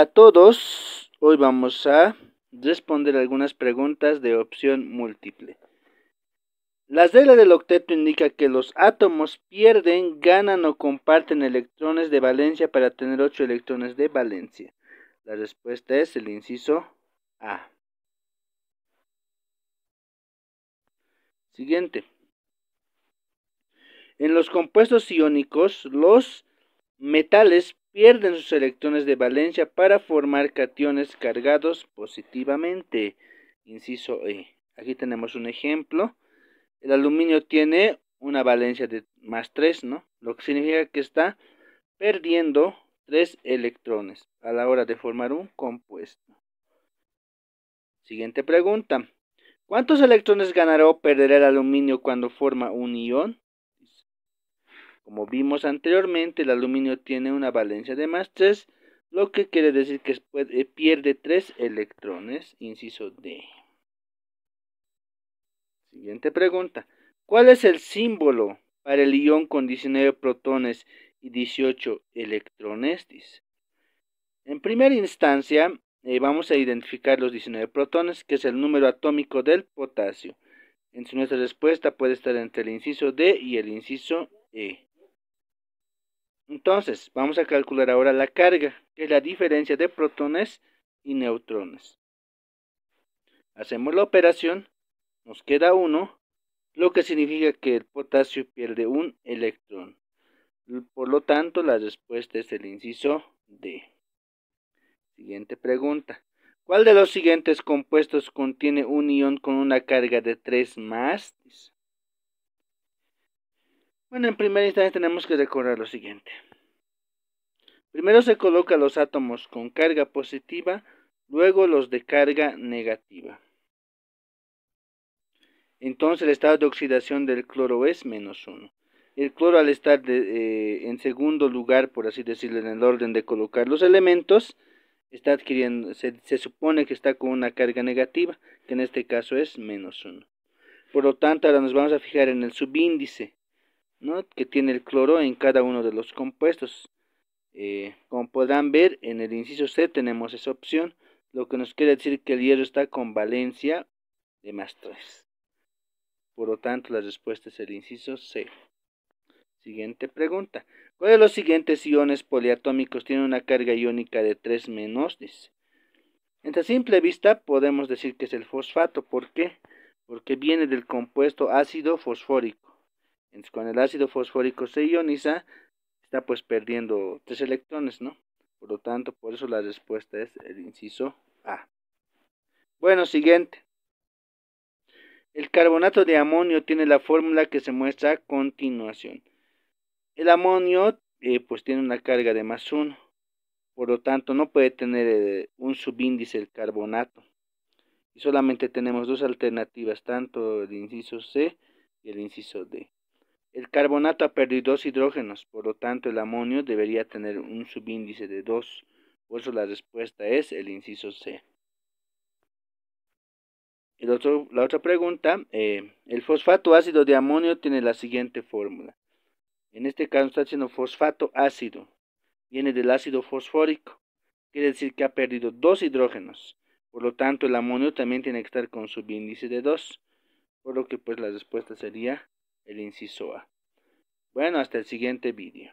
a todos. Hoy vamos a responder algunas preguntas de opción múltiple. La regla del octeto indica que los átomos pierden, ganan o comparten electrones de valencia para tener 8 electrones de valencia. La respuesta es el inciso A. Siguiente. En los compuestos iónicos, los metales pierden sus electrones de valencia para formar cationes cargados positivamente. Inciso E. Aquí tenemos un ejemplo. El aluminio tiene una valencia de más 3, ¿no? Lo que significa que está perdiendo 3 electrones a la hora de formar un compuesto. Siguiente pregunta. ¿Cuántos electrones ganará o perderá el aluminio cuando forma un ion? Como vimos anteriormente, el aluminio tiene una valencia de más 3, lo que quiere decir que eh, pierde 3 electrones, inciso D. Siguiente pregunta. ¿Cuál es el símbolo para el ion con 19 protones y 18 electrones? En primera instancia, eh, vamos a identificar los 19 protones, que es el número atómico del potasio. Entonces nuestra respuesta puede estar entre el inciso D y el inciso E. Entonces, vamos a calcular ahora la carga, que es la diferencia de protones y neutrones. Hacemos la operación, nos queda 1, lo que significa que el potasio pierde un electrón. Por lo tanto, la respuesta es el inciso D. Siguiente pregunta. ¿Cuál de los siguientes compuestos contiene un ion con una carga de 3 más? Bueno, en primera instancia tenemos que recordar lo siguiente. Primero se colocan los átomos con carga positiva, luego los de carga negativa. Entonces el estado de oxidación del cloro es menos 1. El cloro al estar eh, en segundo lugar, por así decirlo, en el orden de colocar los elementos, está adquiriendo, se, se supone que está con una carga negativa, que en este caso es menos 1. Por lo tanto, ahora nos vamos a fijar en el subíndice que tiene el cloro en cada uno de los compuestos. Eh, como podrán ver, en el inciso C tenemos esa opción, lo que nos quiere decir que el hierro está con valencia de más 3. Por lo tanto, la respuesta es el inciso C. Siguiente pregunta. ¿Cuál de los siguientes iones poliatómicos tiene una carga iónica de 3 menos? En la simple vista podemos decir que es el fosfato. ¿Por qué? Porque viene del compuesto ácido fosfórico. Entonces, con el ácido fosfórico se ioniza, está pues perdiendo tres electrones, ¿no? Por lo tanto, por eso la respuesta es el inciso A. Bueno, siguiente. El carbonato de amonio tiene la fórmula que se muestra a continuación. El amonio eh, pues tiene una carga de más 1, por lo tanto no puede tener eh, un subíndice el carbonato. Y solamente tenemos dos alternativas, tanto el inciso C y el inciso D. El carbonato ha perdido dos hidrógenos, por lo tanto el amonio debería tener un subíndice de 2, por eso la respuesta es el inciso C. la otra pregunta, eh, el fosfato ácido de amonio tiene la siguiente fórmula. En este caso está diciendo fosfato ácido, viene del ácido fosfórico, quiere decir que ha perdido dos hidrógenos, por lo tanto el amonio también tiene que estar con subíndice de 2, por lo que pues la respuesta sería el inciso A. Bueno, hasta el siguiente vídeo.